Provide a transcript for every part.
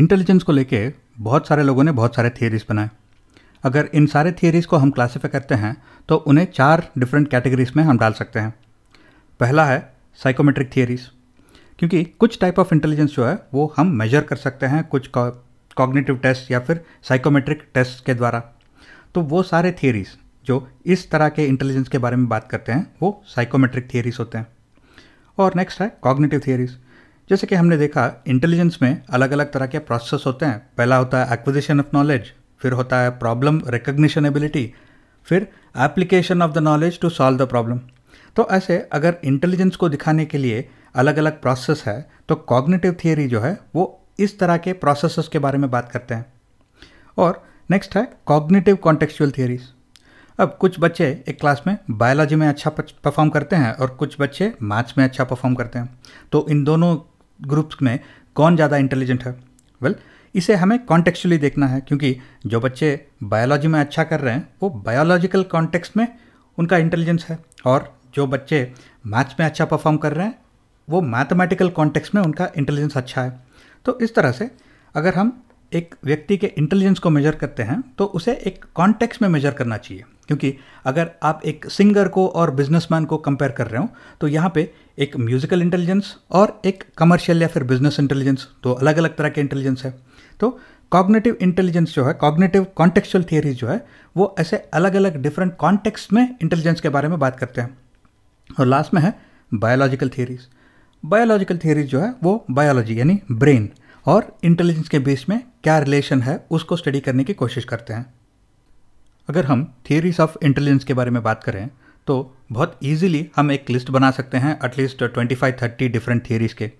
intelligence को लेके बहुत सारे लोगों ने बहुत सारे थियरीज बनाए अगर इन सारे थियरीज को हम क्लासीफाई करते हैं तो उन्हें चार डिफरेंट कैटेगरीज में हम डाल सकते हैं पहला है साइकोमेट्रिक थियरीज क्योंकि कुछ टाइप ऑफ इंटेलिजेंस जो है वो हम मेजर कर सकते हैं कुछ कॉग्निटिव टेस्ट या फिर साइकोमेट्रिक टेस्ट के द्वारा तो वो सारे थियरीज जो इस तरह के इंटेलिजेंस के बारे में बात करते हैं वो साइकोमेट्रिक थियरीज होते हैं और नेक्स्ट है कॉग्निटिव थियरीज जैसे कि हमने देखा इंटेलिजेंस में अलग अलग तरह के प्रोसेस होते हैं पहला होता है एक्विजिशन ऑफ नॉलेज फिर होता है प्रॉब्लम रिकग्निशन एबिलिटी फिर application of the knowledge to solve the problem तो ऐसे अगर इंटेलिजेंस को दिखाने के लिए अलग अलग प्रोसेस है तो कॉग्निटिव थियरी जो है वो इस तरह के प्रोसेस के बारे में बात करते हैं और नेक्स्ट है कॉग्निटिव कॉन्टेक्चुअल थियरीज अब कुछ बच्चे एक क्लास में बायोलॉजी में अच्छा परफॉर्म करते हैं और कुछ बच्चे मैथ्स में अच्छा परफॉर्म करते हैं तो इन दोनों ग्रुप्स में कौन ज़्यादा इंटेलिजेंट है वेल well, इसे हमें कॉन्टेक्चुअली देखना है क्योंकि जो बच्चे बायोलॉजी में अच्छा कर रहे हैं वो बायोलॉजिकल कॉन्टेक्स में उनका इंटेलिजेंस है और जो बच्चे मैथ्स में अच्छा परफॉर्म कर रहे हैं वो मैथमेटिकल कॉन्टेक्स में उनका इंटेलिजेंस अच्छा है तो इस तरह से अगर हम एक व्यक्ति के इंटेलिजेंस को मेजर करते हैं तो उसे एक कॉन्टेक्स में मेजर करना चाहिए क्योंकि अगर आप एक सिंगर को और बिजनेसमैन को कंपेयर कर रहे हो तो यहाँ पे एक म्यूजिकल इंटेलिजेंस और एक कमर्शियल या फिर बिजनेस इंटेलिजेंस तो अलग अलग तरह के इंटेलिजेंस है तो कॉग्नेटिव इंटेलिजेंस जो है कॉग्नेटिव कॉन्टेक्चुअल थियरीज़ जो है वो ऐसे अलग अलग डिफरेंट कॉन्टेक्स में इंटेलिजेंस के बारे में बात करते हैं और लास्ट में है बायोलॉजिकल थियरीज बायोलॉजिकल थियरीज जो है वो बायोलॉजी यानी ब्रेन और इंटेलिजेंस के बीच में क्या रिलेशन है उसको स्टडी करने की कोशिश करते हैं अगर हम थियरीज ऑफ इंटेलिजेंस के बारे में बात करें तो बहुत इजीली हम एक लिस्ट बना सकते हैं at least twenty five thirty different theories के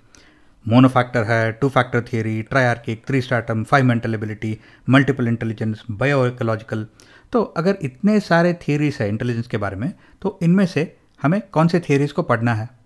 मोनोफैक्टर है two factor theory triarchic three stratum five mental ability multiple intelligence bioecological तो अगर इतने सारे थियरीज है इंटेलिजेंस के बारे में तो इनमें से हमें कौन से थियरीज़ को पढ़ना है